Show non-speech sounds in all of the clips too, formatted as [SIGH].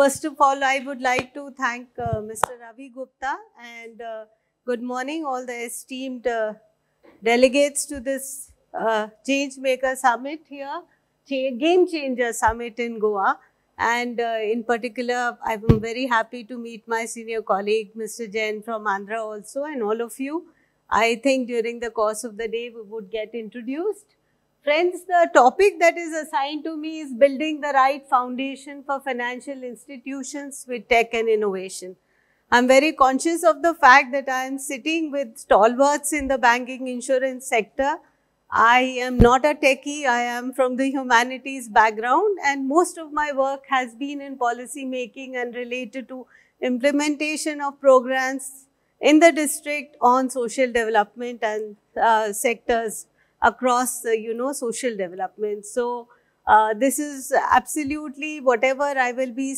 First of all, I would like to thank uh, Mr. Ravi Gupta and uh, good morning all the esteemed uh, delegates to this uh, Change Maker Summit here, Game Changer Summit in Goa. And uh, in particular, I'm very happy to meet my senior colleague, Mr. Jain from Andhra also and all of you. I think during the course of the day, we would get introduced. Friends, the topic that is assigned to me is building the right foundation for financial institutions with tech and innovation. I'm very conscious of the fact that I am sitting with stalwarts in the banking insurance sector. I am not a techie, I am from the humanities background and most of my work has been in policy making and related to implementation of programs in the district on social development and uh, sectors across, uh, you know, social development. So uh, this is absolutely whatever I will be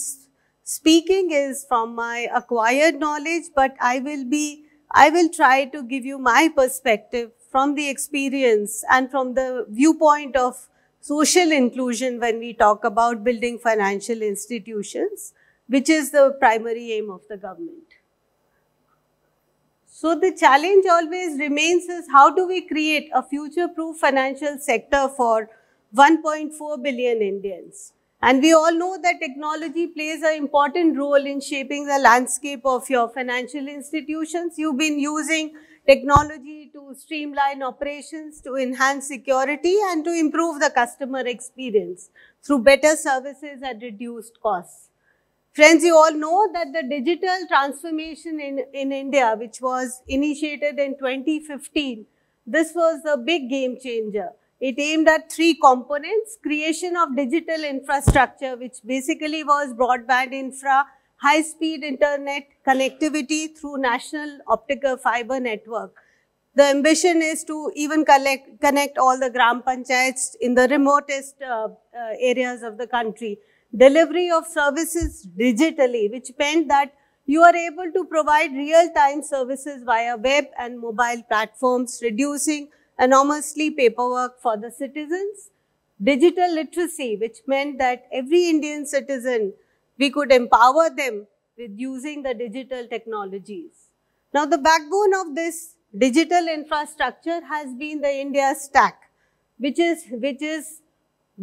speaking is from my acquired knowledge, but I will be, I will try to give you my perspective from the experience and from the viewpoint of social inclusion when we talk about building financial institutions, which is the primary aim of the government. So the challenge always remains is how do we create a future-proof financial sector for 1.4 billion Indians? And we all know that technology plays an important role in shaping the landscape of your financial institutions. You've been using technology to streamline operations, to enhance security and to improve the customer experience through better services at reduced costs. Friends, you all know that the digital transformation in, in India, which was initiated in 2015, this was a big game changer. It aimed at three components, creation of digital infrastructure, which basically was broadband infra, high-speed internet connectivity through national optical fiber network. The ambition is to even collect, connect all the gram panchayats in the remotest uh, uh, areas of the country delivery of services digitally, which meant that you are able to provide real-time services via web and mobile platforms, reducing enormously paperwork for the citizens. Digital literacy, which meant that every Indian citizen, we could empower them with using the digital technologies. Now, the backbone of this digital infrastructure has been the India stack, which is, which is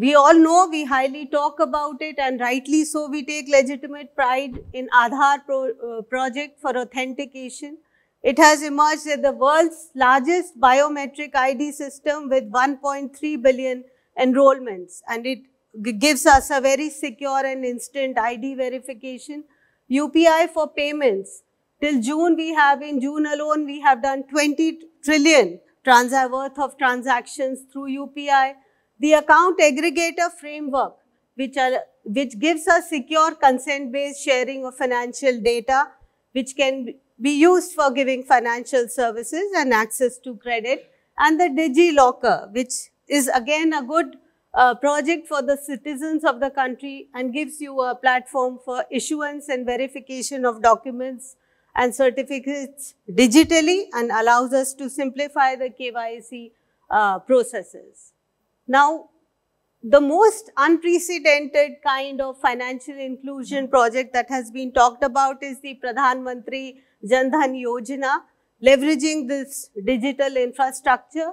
we all know we highly talk about it and rightly so we take legitimate pride in Aadhaar pro, uh, project for authentication. It has emerged as the world's largest biometric ID system with 1.3 billion enrollments and it gives us a very secure and instant ID verification. UPI for payments. Till June we have, in June alone, we have done 20 trillion worth of transactions through UPI the account aggregator framework, which, are, which gives us secure consent-based sharing of financial data, which can be used for giving financial services and access to credit, and the DigiLocker, which is again a good uh, project for the citizens of the country and gives you a platform for issuance and verification of documents and certificates digitally and allows us to simplify the KYC uh, processes. Now, the most unprecedented kind of financial inclusion hmm. project that has been talked about is the Pradhan Mantri Jan Dhan Yojana, leveraging this digital infrastructure.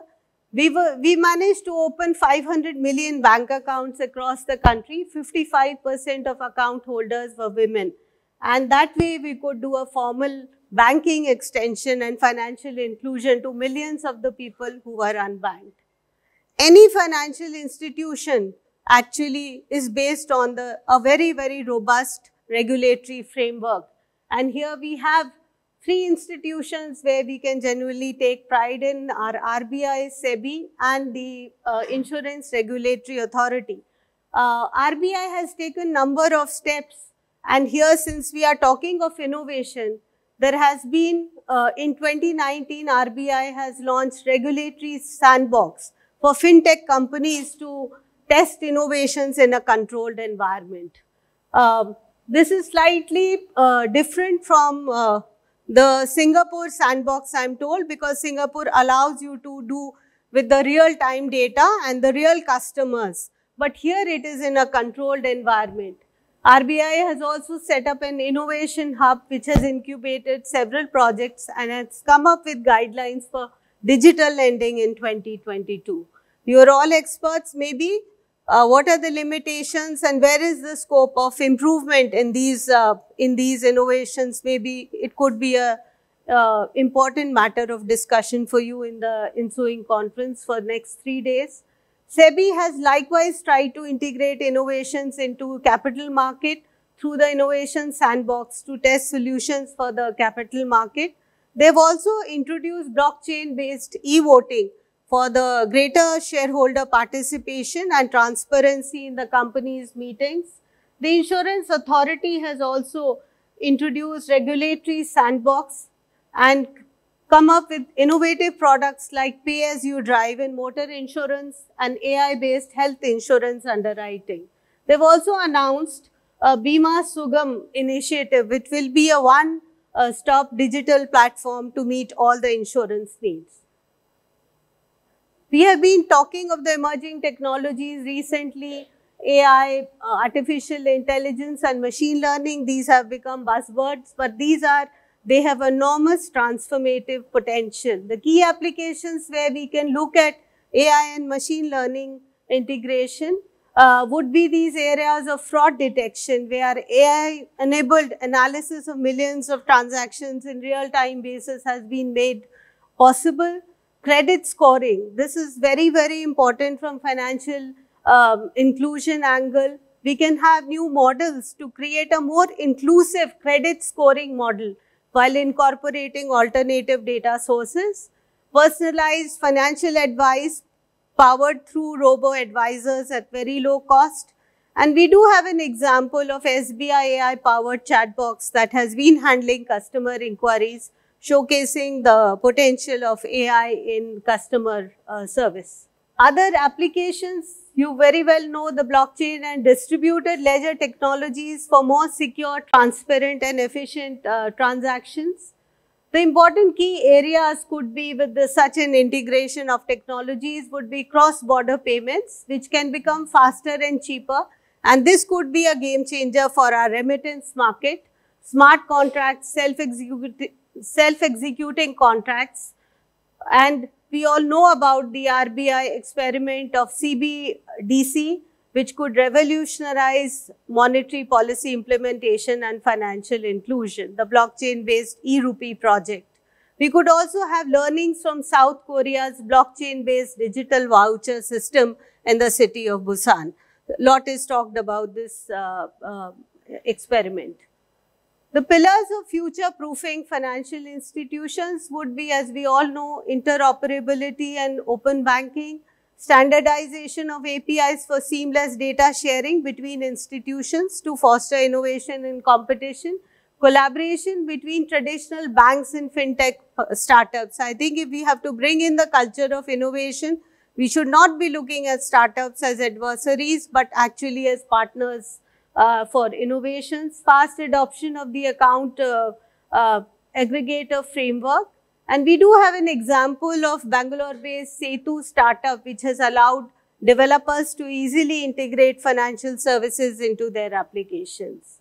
We, were, we managed to open 500 million bank accounts across the country. 55% of account holders were women. And that way we could do a formal banking extension and financial inclusion to millions of the people who were unbanked any financial institution actually is based on the, a very, very robust regulatory framework. And here we have three institutions where we can genuinely take pride in our RBI, SEBI and the uh, Insurance Regulatory Authority. Uh, RBI has taken number of steps and here since we are talking of innovation, there has been uh, in 2019 RBI has launched regulatory sandbox for fintech companies to test innovations in a controlled environment. Um, this is slightly uh, different from uh, the Singapore sandbox, I'm told, because Singapore allows you to do with the real-time data and the real customers. But here it is in a controlled environment. RBI has also set up an innovation hub which has incubated several projects and has come up with guidelines for digital lending in 2022. You're all experts maybe. Uh, what are the limitations and where is the scope of improvement in these, uh, in these innovations? Maybe it could be a uh, important matter of discussion for you in the ensuing conference for next three days. SEBI has likewise tried to integrate innovations into capital market through the innovation sandbox to test solutions for the capital market. They've also introduced blockchain based e-voting for the greater shareholder participation and transparency in the company's meetings. The insurance authority has also introduced regulatory sandbox and come up with innovative products like pay as you drive in motor insurance and AI based health insurance underwriting. They've also announced a Bima Sugam initiative, which will be a one stop digital platform to meet all the insurance needs. We have been talking of the emerging technologies recently, AI, uh, artificial intelligence and machine learning, these have become buzzwords, but these are, they have enormous transformative potential. The key applications where we can look at AI and machine learning integration uh, would be these areas of fraud detection where AI enabled analysis of millions of transactions in real time basis has been made possible credit scoring. This is very, very important from financial um, inclusion angle. We can have new models to create a more inclusive credit scoring model while incorporating alternative data sources. Personalized financial advice powered through robo-advisors at very low cost. And we do have an example of SBI AI-powered chatbox that has been handling customer inquiries showcasing the potential of AI in customer uh, service. Other applications, you very well know the blockchain and distributed ledger technologies for more secure, transparent and efficient uh, transactions. The important key areas could be with the, such an integration of technologies would be cross-border payments, which can become faster and cheaper. And this could be a game changer for our remittance market. Smart contracts, self executive self-executing contracts. And we all know about the RBI experiment of CBDC, which could revolutionize monetary policy implementation and financial inclusion, the blockchain-based e-rupee project. We could also have learnings from South Korea's blockchain-based digital voucher system in the city of Busan. A lot is talked about this uh, uh, experiment. The pillars of future-proofing financial institutions would be, as we all know, interoperability and open banking, standardization of APIs for seamless data sharing between institutions to foster innovation and competition, collaboration between traditional banks and fintech uh, startups. I think if we have to bring in the culture of innovation, we should not be looking at startups as adversaries, but actually as partners uh, for innovations, fast adoption of the account uh, uh, aggregator framework. And we do have an example of Bangalore-based Setu startup, which has allowed developers to easily integrate financial services into their applications.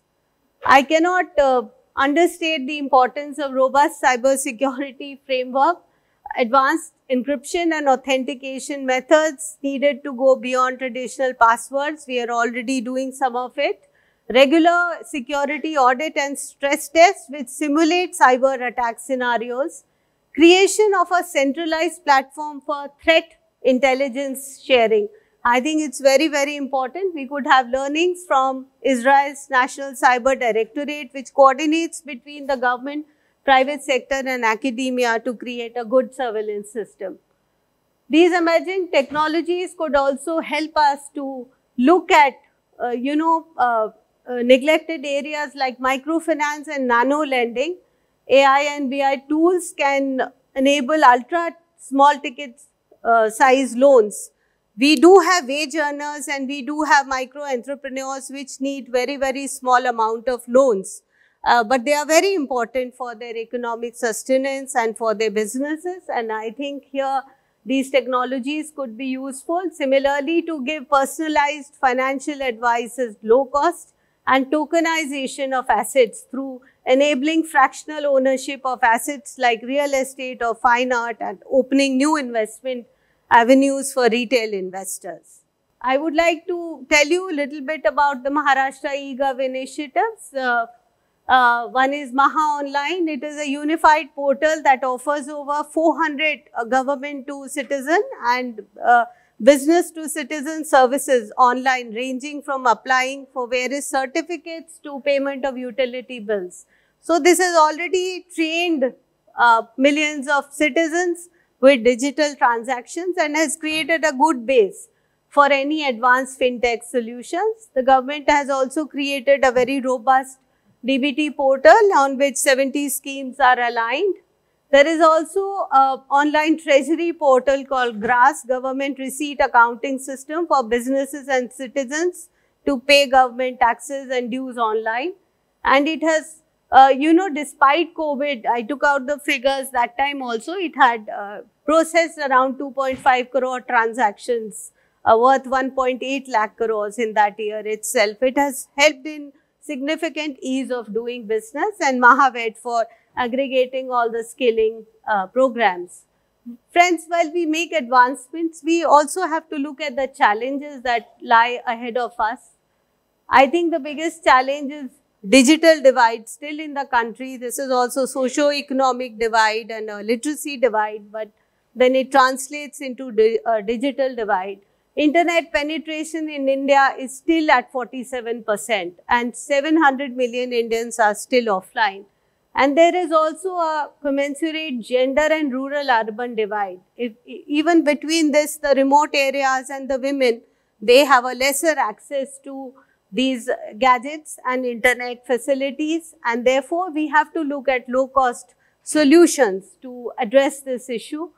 I cannot uh, understate the importance of robust cybersecurity [LAUGHS] framework advanced encryption and authentication methods needed to go beyond traditional passwords. We are already doing some of it. Regular security audit and stress tests which simulate cyber attack scenarios. Creation of a centralized platform for threat intelligence sharing. I think it's very, very important. We could have learnings from Israel's National Cyber Directorate, which coordinates between the government private sector and academia to create a good surveillance system. These emerging technologies could also help us to look at, uh, you know, uh, uh, neglected areas like microfinance and nano lending. AI and BI tools can enable ultra small ticket uh, size loans. We do have wage earners and we do have micro entrepreneurs which need very, very small amount of loans. Uh, but they are very important for their economic sustenance and for their businesses. And I think here these technologies could be useful. Similarly, to give personalized financial advice is low cost and tokenization of assets through enabling fractional ownership of assets like real estate or fine art and opening new investment avenues for retail investors. I would like to tell you a little bit about the Maharashtra eGov initiatives. Uh, uh, one is Maha Online. It is a unified portal that offers over 400 uh, government to citizen and uh, business to citizen services online ranging from applying for various certificates to payment of utility bills. So this has already trained uh, millions of citizens with digital transactions and has created a good base for any advanced fintech solutions. The government has also created a very robust DBT portal on which 70 schemes are aligned. There is also an online treasury portal called GRASS, Government Receipt Accounting System for businesses and citizens to pay government taxes and dues online. And it has, uh, you know, despite COVID, I took out the figures that time also, it had uh, processed around 2.5 crore transactions uh, worth 1.8 lakh crores in that year itself. It has helped in significant ease of doing business and Mahavet for aggregating all the skilling uh, programs. Friends, while we make advancements, we also have to look at the challenges that lie ahead of us. I think the biggest challenge is digital divide still in the country. This is also socio-economic divide and a literacy divide, but then it translates into di uh, digital divide. Internet penetration in India is still at 47% and 700 million Indians are still offline. And there is also a commensurate gender and rural urban divide. If, even between this, the remote areas and the women, they have a lesser access to these gadgets and internet facilities. And therefore, we have to look at low cost solutions to address this issue.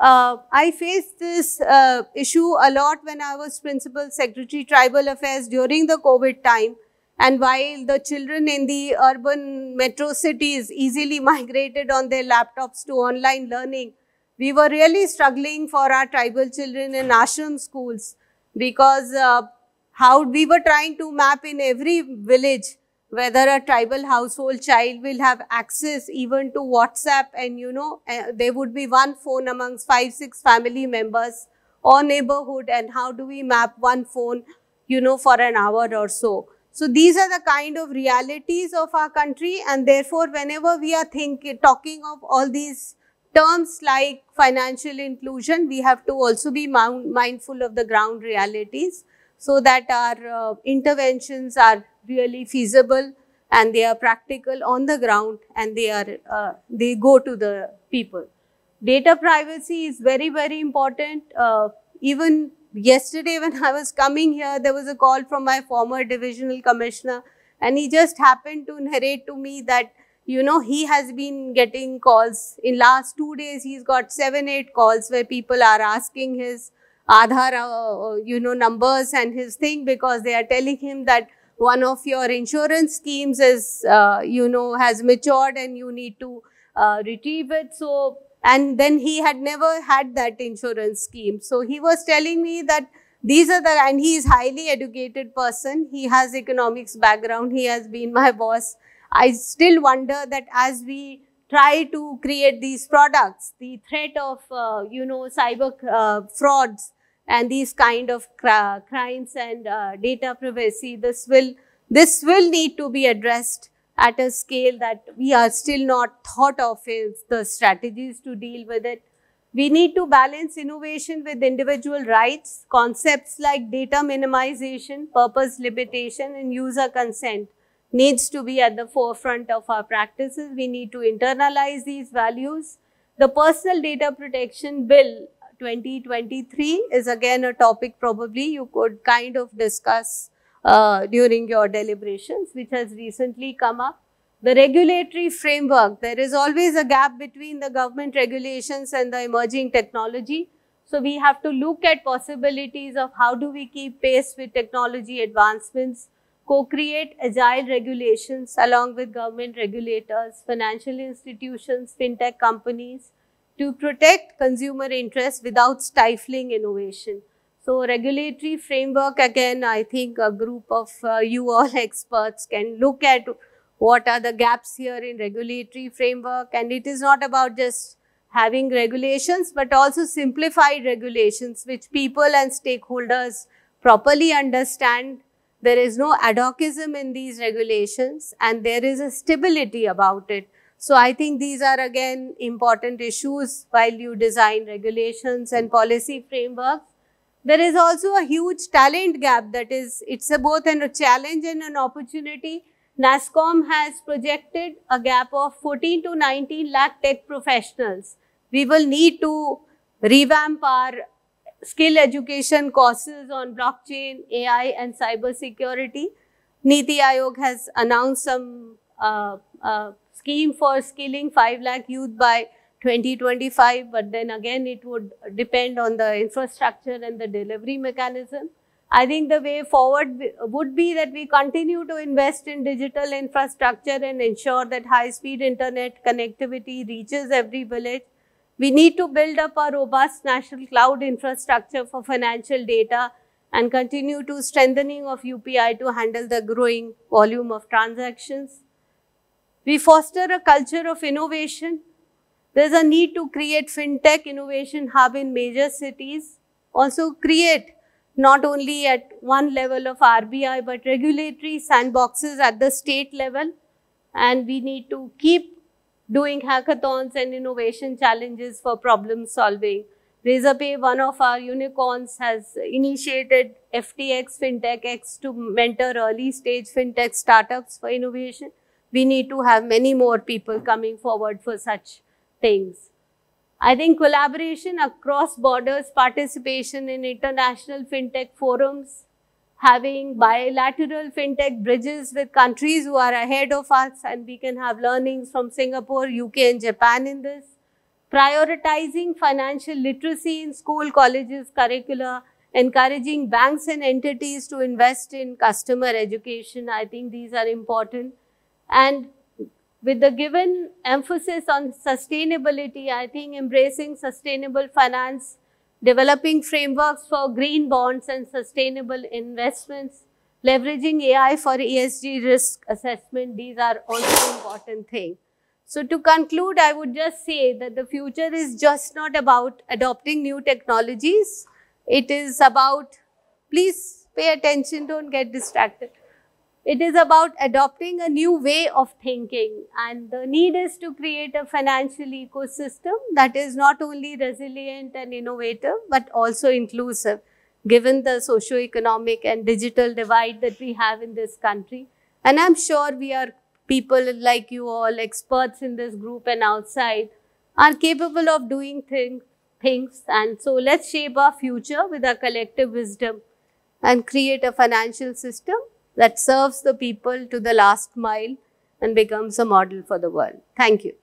Uh, I faced this uh, issue a lot when I was Principal Secretary Tribal Affairs during the COVID time. And while the children in the urban metro cities easily [LAUGHS] migrated on their laptops to online learning, we were really struggling for our tribal children in ashram schools because uh, how we were trying to map in every village whether a tribal household child will have access even to WhatsApp and you know, eh, there would be one phone amongst five, six family members or neighborhood and how do we map one phone, you know, for an hour or so. So these are the kind of realities of our country and therefore whenever we are thinking, talking of all these terms like financial inclusion, we have to also be mindful of the ground realities so that our uh, interventions are really feasible and they are practical on the ground and they are uh, they go to the people data privacy is very very important uh, even yesterday when i was coming here there was a call from my former divisional commissioner and he just happened to narrate to me that you know he has been getting calls in last 2 days he's got 7 8 calls where people are asking his Aadhaar, uh, uh you know, numbers and his thing because they are telling him that one of your insurance schemes is, uh, you know, has matured and you need to uh, retrieve it. So, and then he had never had that insurance scheme. So he was telling me that these are the, and he is highly educated person. He has economics background. He has been my boss. I still wonder that as we try to create these products, the threat of, uh, you know, cyber uh, frauds, and these kind of crimes and uh, data privacy, this will, this will need to be addressed at a scale that we are still not thought of is the strategies to deal with it. We need to balance innovation with individual rights, concepts like data minimization, purpose limitation and user consent needs to be at the forefront of our practices. We need to internalize these values. The personal data protection bill 2023 is again a topic probably you could kind of discuss uh, during your deliberations, which has recently come up. The regulatory framework, there is always a gap between the government regulations and the emerging technology. So we have to look at possibilities of how do we keep pace with technology advancements, co-create agile regulations along with government regulators, financial institutions, fintech companies, to protect consumer interests without stifling innovation. So regulatory framework, again, I think a group of uh, you all [LAUGHS] experts can look at what are the gaps here in regulatory framework. And it is not about just having regulations, but also simplified regulations, which people and stakeholders properly understand. There is no ad hocism in these regulations and there is a stability about it. So I think these are again important issues while you design regulations and policy frameworks. There is also a huge talent gap that is, it's a both a challenge and an opportunity. NASCOM has projected a gap of 14 to 19 lakh tech professionals. We will need to revamp our skill education courses on blockchain, AI and cybersecurity. Niti Aayog has announced some uh, uh, scheme for skilling 5 lakh youth by 2025, but then again it would depend on the infrastructure and the delivery mechanism. I think the way forward would be that we continue to invest in digital infrastructure and ensure that high-speed internet connectivity reaches every village. We need to build up a robust national cloud infrastructure for financial data and continue to strengthening of UPI to handle the growing volume of transactions. We foster a culture of innovation. There's a need to create fintech innovation hub in major cities. Also create not only at one level of RBI, but regulatory sandboxes at the state level. And we need to keep doing hackathons and innovation challenges for problem solving. Razorpay, one of our unicorns, has initiated FTX FinTech X to mentor early stage fintech startups for innovation we need to have many more people coming forward for such things. I think collaboration across borders, participation in international fintech forums, having bilateral fintech bridges with countries who are ahead of us and we can have learnings from Singapore, UK and Japan in this. Prioritizing financial literacy in school, colleges, curricula, encouraging banks and entities to invest in customer education. I think these are important. And with the given emphasis on sustainability, I think embracing sustainable finance, developing frameworks for green bonds and sustainable investments, leveraging AI for ESG risk assessment, these are also important things. So to conclude, I would just say that the future is just not about adopting new technologies. It is about, please pay attention, don't get distracted. It is about adopting a new way of thinking and the need is to create a financial ecosystem that is not only resilient and innovative, but also inclusive, given the socio-economic and digital divide that we have in this country. And I'm sure we are people like you all, experts in this group and outside, are capable of doing things. And so let's shape our future with our collective wisdom and create a financial system that serves the people to the last mile and becomes a model for the world. Thank you.